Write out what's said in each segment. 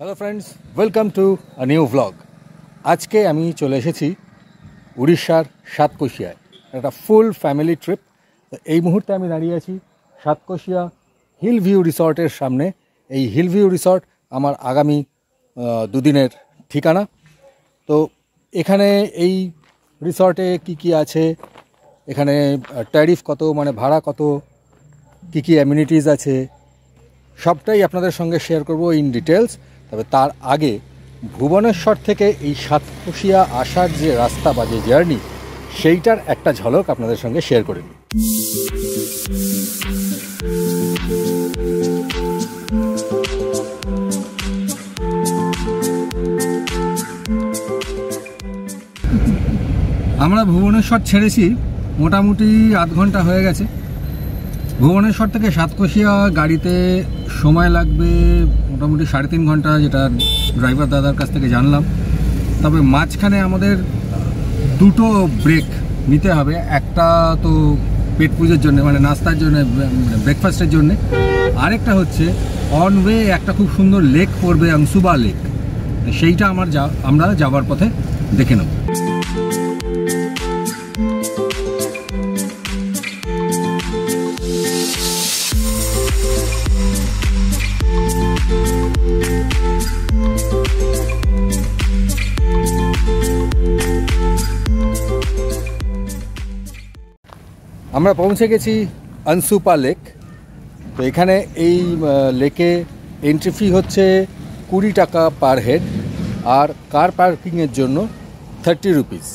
hello friends welcome to a new vlog আজকে আমি চলে এসেছি উড়িষ্যার সাতকোশিয়ায় একটা ফুল ফ্যামিলি ট্রিপ এই মুহূর্তে আমি দাঁড়িয়ে আছি সাতকোশিয়া হিল ভিউ রিসর্টের সামনে এই হিল ভিউ রিসর্ট আমার আগামী দুদিনের ঠিকানা তো এখানে এই রিসর্টে কি কি আছে এখানে ট্যারিফ কত মানে ভাড়া কত কি কি অ্যামিউনিটিস আছে সবটাই আপনাদের সঙ্গে শেয়ার করব ইন ডিটেলস তবে তার আগে ভুবনেশ্বর থেকে এই সাতকোশিয়া আসার যে রাস্তা বা যে জার্নি সেইটার একটা ঝলক আপনাদের সঙ্গে শেয়ার করে নিই আমরা ভুবনেশ্বর ছেড়েছি মোটামুটি আধ ঘন্টা হয়ে গেছে ভুবনেশ্বর থেকে সাতকোশিয়া গাড়িতে সময় লাগবে মোটামুটি সাড়ে তিন ঘন্টা যেটা ড্রাইভার দাদার কাছ থেকে জানলাম তবে মাঝখানে আমাদের দুটো ব্রেক নিতে হবে একটা তো পেট পুজোর জন্য মানে নাস্তার জন্য ব্রেকফাস্টের মানে জন্য আরেকটা হচ্ছে অন ওয়ে একটা খুব সুন্দর লেক পড়বে অংশুবা লেক সেইটা আমার যা আমরা যাওয়ার পথে দেখে নেব আমরা পৌঁছে গেছি আনসুপা লেক তো এখানে এই লেকে এন্ট্রি ফি হচ্ছে কুড়ি টাকা পার হেড আর কার পার্কিংয়ের জন্য থার্টি রুপিস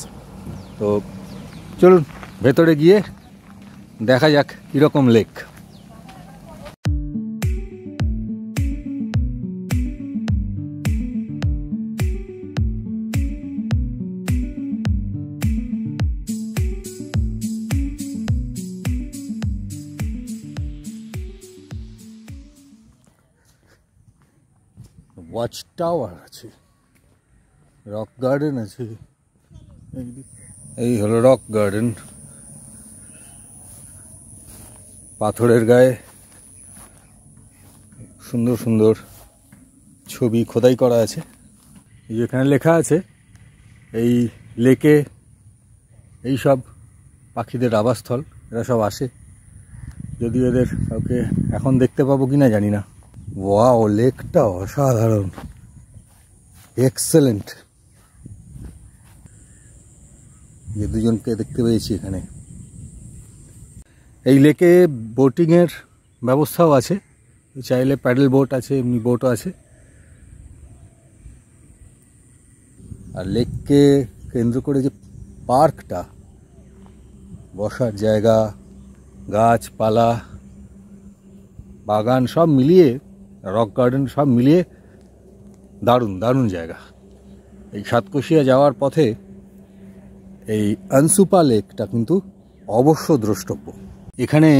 তো চলুন ভেতরে গিয়ে দেখা যাক কীরকম লেক ওয়াচ টাওয়ার আছে রক গার্ডেন আছে এই হলো রক গার্ডেন পাথরের গায়ে সুন্দর সুন্দর ছবি খোদাই করা আছে যেখানে লেখা আছে এই লেকে এই সব পাখিদের আবাসস্থল এরা সব আসে যদি এদের কাউকে এখন দেখতে পাবো কি না জানি না ওয়াও লেকটা অসাধারণ এক্সেলেন্ট যে দুজনকে দেখতে পেয়েছি এখানে এই লেকে বোটিংয়ের ব্যবস্থাও আছে চাইলে প্যাডেল বোট আছে এমনি বোটও আছে আর লেককে কেন্দ্র করে যে পার্কটা বসার জায়গা গাছপালা বাগান সব মিলিয়ে রক গার্ডেন সব মিলিয়ে দারুণ দারুণ জায়গা এই সাতকোশিয়া যাওয়ার পথে এই আনসুপা লেকটা কিন্তু অবশ্য দ্রষ্টব্য এখানে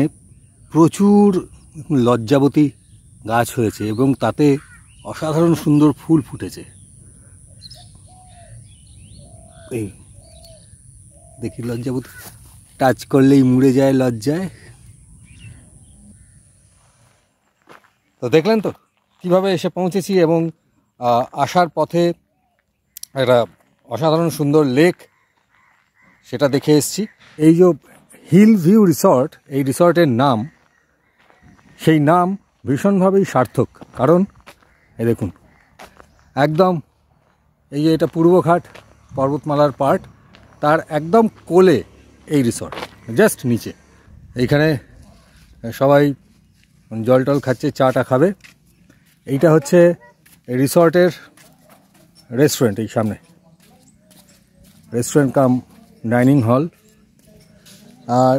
প্রচুর লজ্জাবতী গাছ হয়েছে এবং তাতে অসাধারণ সুন্দর ফুল ফুটেছে এই দেখি লজ্জাবতী টাচ করলেই মুড়ে যায় লজ্জায় তো দেখলেন তো কিভাবে এসে পৌঁছেছি এবং আসার পথে একটা অসাধারণ সুন্দর লেক সেটা দেখে এসছি এই যে হিল ভিউ রিসর্ট এই রিসর্টের নাম সেই নাম ভীষণভাবেই সার্থক কারণ এ দেখুন একদম এই যে এটা পূর্বঘাট পর্বতমালার পার্ট তার একদম কোলে এই রিসর্ট জাস্ট নিচে এইখানে সবাই জল টল খাচ্ছে চাটা খাবে এইটা হচ্ছে রিসর্টের রেস্টুরেন্ট এই সামনে রেস্টুরেন্ট কাম ডাইনিং হল আর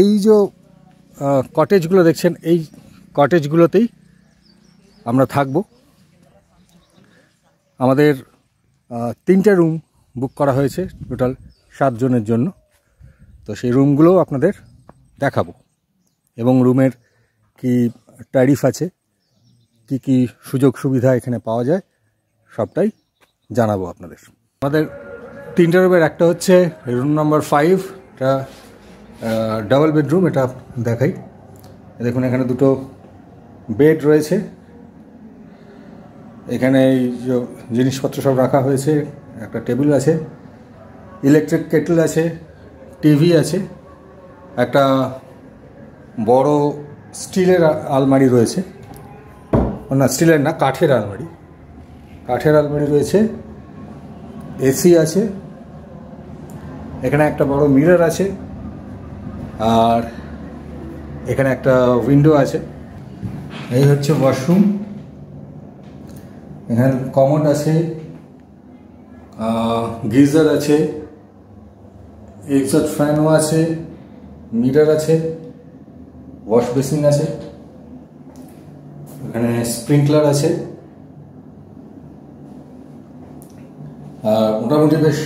এই যে কটেজগুলো দেখছেন এই কটেজগুলোতেই আমরা থাকব আমাদের তিনটা রুম বুক করা হয়েছে টোটাল সাতজনের জন্য তো সেই রুমগুলোও আপনাদের দেখাবো এবং রুমের কি ট্যারিফ আছে কি কি সুযোগ সুবিধা এখানে পাওয়া যায় সবটাই জানাবো আপনাদের আমাদের তিনটা রুমের একটা হচ্ছে রুম নাম্বার ফাইভ এটা ডাবল বেডরুম এটা দেখাই দেখুন এখানে দুটো বেড রয়েছে এখানে এই জিনিসপত্র সব রাখা হয়েছে একটা টেবিল আছে ইলেকট্রিক কেটল আছে টিভি আছে একটা বড় স্টিলের আলমারি রয়েছে না স্টিলের না কাঠের আলমারি কাঠের আলমারি রয়েছে এসি আছে এখানে একটা বড় মিরার আছে আর এখানে একটা উইন্ডো আছে এই হচ্ছে ওয়াশরুম এখানে কমন আছে গিজার আছে এক্সট ফ্যানও আছে মিটার আছে ওয়াশ বেসিন আছে এখানে স্প্রিংকলার আছে আর মোটামুটি বেশ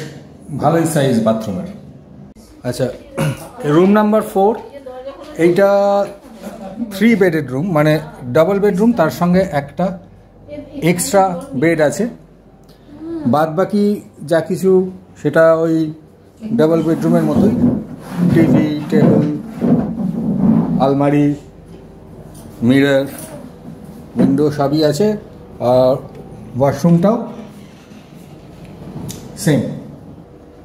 ভালোই সাইজ বাথরুমের আচ্ছা রুম নাম্বার ফোর এইটা থ্রি বেডেড রুম মানে ডাবল বেডরুম তার সঙ্গে একটা এক্সট্রা বেড আছে বাদ বাকি যা কিছু সেটা ওই ডাবল বেডরুমের মতোই টিভি টেবিল আলমারি মিরর উইন্ডো সবই আছে আর ওয়াশরুমটাও সেম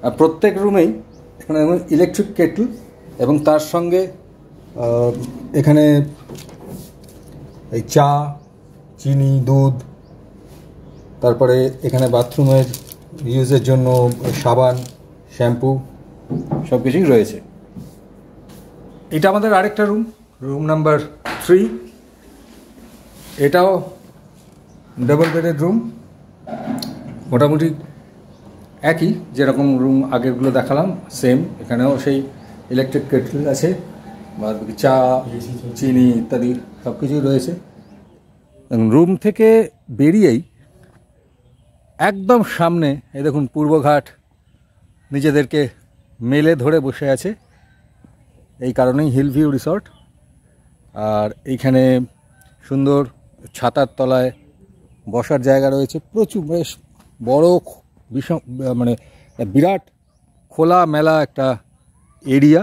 আর প্রত্যেক রুমেই এখানে ইলেকট্রিক কেটল এবং তার সঙ্গে এখানে এই চা চিনি দুধ তারপরে এখানে বাথরুমের ইউজের জন্য সাবান শ্যাম্পু সব কিছুই রয়েছে এটা আমাদের আরেকটা রুম রুম নাম্বার থ্রি এটাও ডাবল বেডের রুম মোটামুটি একই যেরকম রুম আগেরগুলো দেখালাম সেম এখানেও সেই ইলেকট্রিক কেটল আছে বা চা চিনি ইত্যাদি সব কিছুই রয়েছে রুম থেকে বেরিয়েই একদম সামনে এই দেখুন পূর্বঘাট নিজেদেরকে মেলে ধরে বসে আছে এই কারণেই হিল ভিউ রিসর্ট আর এইখানে সুন্দর ছাতার তলায় বসার জায়গা রয়েছে প্রচুর বেশ বড় বিষম মানে বিরাট খোলা মেলা একটা এরিয়া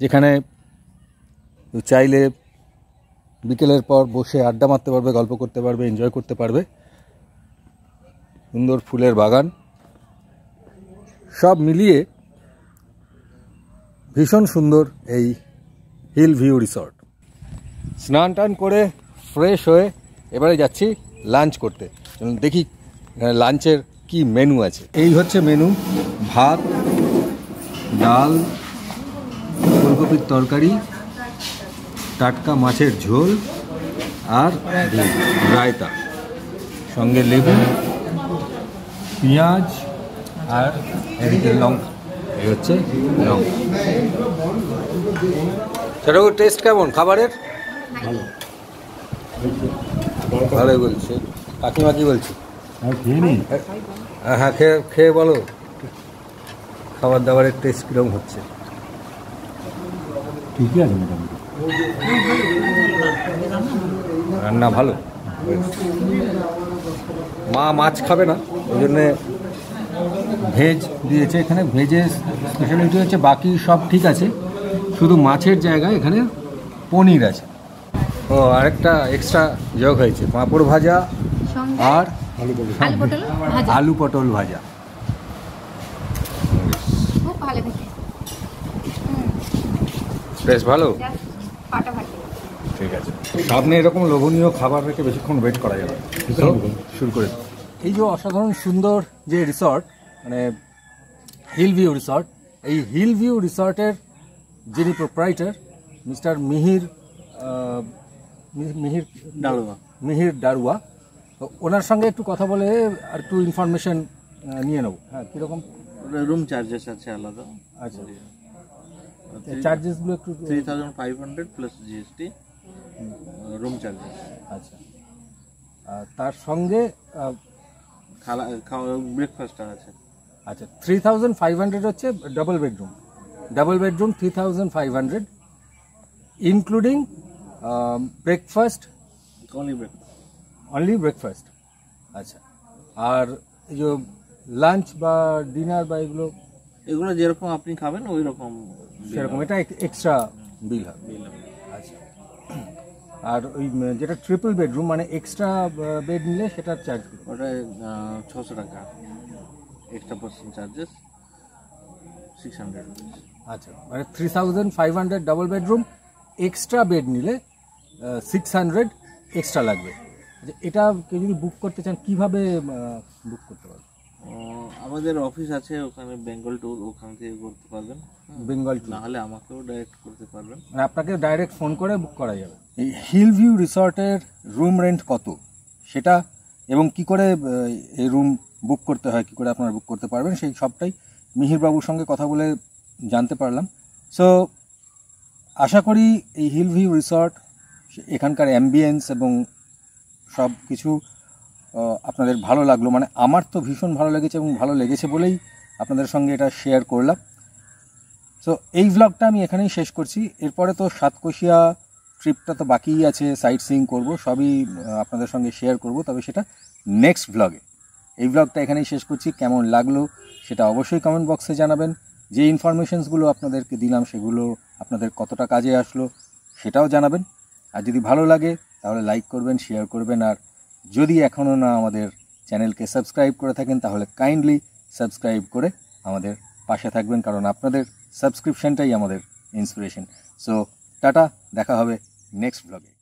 যেখানে চাইলে বিকেলের পর বসে আড্ডা মারতে পারবে গল্প করতে পারবে এনজয় করতে পারবে সুন্দর ফুলের বাগান সব মিলিয়ে ভীষণ সুন্দর এই হিল ভিউ রিসর্ট স্নান টান করে ফ্রেশ হয়ে এবারে যাচ্ছি লাঞ্চ করতে দেখি লাঞ্চের কি মেনু আছে এই হচ্ছে মেনু ভাত ডাল ফুলকপির তরকারি টাটকা মাছের ঝোল আর রায়তা সঙ্গে লেবু পেঁয়াজ আর এদিকে লঙ্কা এই হচ্ছে রং সেটা টেস্ট কেমন খাবারের ভালোই বলছে কাকিমা কি বলছে হ্যাঁ খেয়ে খেয়ে বলো খাবার দাবারের টেস্ট কীরকম হচ্ছে ঠিকই আছে রান্না ভালো মা মাছ খাবে না ওই জন্যে ভেজ দিয়েছে এখানে ভেজের স্পেশালিটি হচ্ছে বাকি সব ঠিক আছে শুধু মাছের জায়গায় এখানে পনির আছে ও আরেকটা এক্সট্রা যোগ ইয়ে হয়েছে পাঁপড় ভাজা আর আলু পটল ভাজা বেশ ভালো ঠিক আছে সামনে এরকম লোভনীয় খাবার রেখে বেশিক্ষণ ওয়েট করা যাবে শুরু করে এই যে অসাধারণ সুন্দর যে রিসর্ট মানে হিল ভিউ রিসর্ট এই হিল ভিউ রিসর্টের যিনি প্রোপ্রাইটার মিস্টার মিহির মিহির ডারুয়া মিহির ডারুয়া তো ওনার সঙ্গে একটু কথা বলে আর একটু ইনফরমেশন নিয়ে নেবো হ্যাঁ কীরকম রুম চার্জেস আছে আলাদা আচ্ছা চার্জেসগুলো একটু three thousand five hundred plus GST room charges আচ্ছা তার সঙ্গে খাওয়া ব্রেকফাস্ট আছে আচ্ছা থ্রি থাউজেন্ড ফাইভ হান্ড্রেড হচ্ছে double bedroom double bedroom three thousand five hundred including breakfast only breakfast only breakfast আচ্ছা আর যে লাঞ্চ বা ডিনার বা এগুলো এগুলো যেরকম আপনি খাবেন ওই রকম সেরকম এটা এক্সট্রা বিল হবে আচ্ছা আর ওই যেটা ট্রিপল বেডরুম মানে এক্সট্রা বেড নিলে সেটার চার্জ ওটা ছশো টাকা extra processing charges six hundred আচ্ছা মানে three thousand five hundred double bedroom extra bed নিলে সিক্স হান্ড্রেড এক্সট্রা লাগবে আচ্ছা, এটা কেউ যদি বুক করতে চান কীভাবে বুক করতে পারবেন আমাদের অফিস আছে ওখানে বেঙ্গল ট্যুর ওখান থেকে করতে পারবেন বেঙ্গল ট্যুর নাহলে আমাকেও ডাইরেক্ট করতে পারবেন মানে আপনাকে ডাইরেক্ট ফোন করে বুক করা যাবে এই হিল ভিউ রিসর্টের রুম রেন্ট কত সেটা এবং কি করে এই রুম বুক করতে হয় কী করে আপনারা বুক করতে পারবেন সেই সবটাই মিহিরবাবুর সঙ্গে কথা বলে জানতে পারলাম সো আশা করি এই হিল ভিউ রিসর্ট এখানকার অ্যাম্বিয়েন্স এবং সব কিছু আপনাদের ভালো লাগলো মানে আমার তো ভীষণ ভালো লেগেছে এবং ভালো লেগেছে বলেই আপনাদের সঙ্গে এটা শেয়ার করলাম সো এই ভ্লগটা আমি এখানেই শেষ করছি এরপরে তো সাতকোশিয়া ট্রিপটা তো বাকিই আছে সাইট সিইং করবো সবই আপনাদের সঙ্গে শেয়ার করব তবে সেটা নেক্সট ভ্লগে এই ব্লগটা এখানেই শেষ করছি কেমন লাগলো সেটা অবশ্যই কমেন্ট বক্সে জানাবেন যে ইনফরমেশনসগুলো আপনাদেরকে দিলাম সেগুলো আপনাদের কতটা কাজে আসলো সেটাও জানাবেন আর যদি ভালো লাগে তাহলে লাইক করবেন শেয়ার করবেন আর যদি এখনও না আমাদের চ্যানেলকে সাবস্ক্রাইব করে থাকেন তাহলে কাইন্ডলি সাবস্ক্রাইব করে আমাদের পাশে থাকবেন কারণ আপনাদের সাবস্ক্রিপশানটাই আমাদের ইন্সপিরেশন সো টাটা দেখা হবে নেক্সট ব্লগে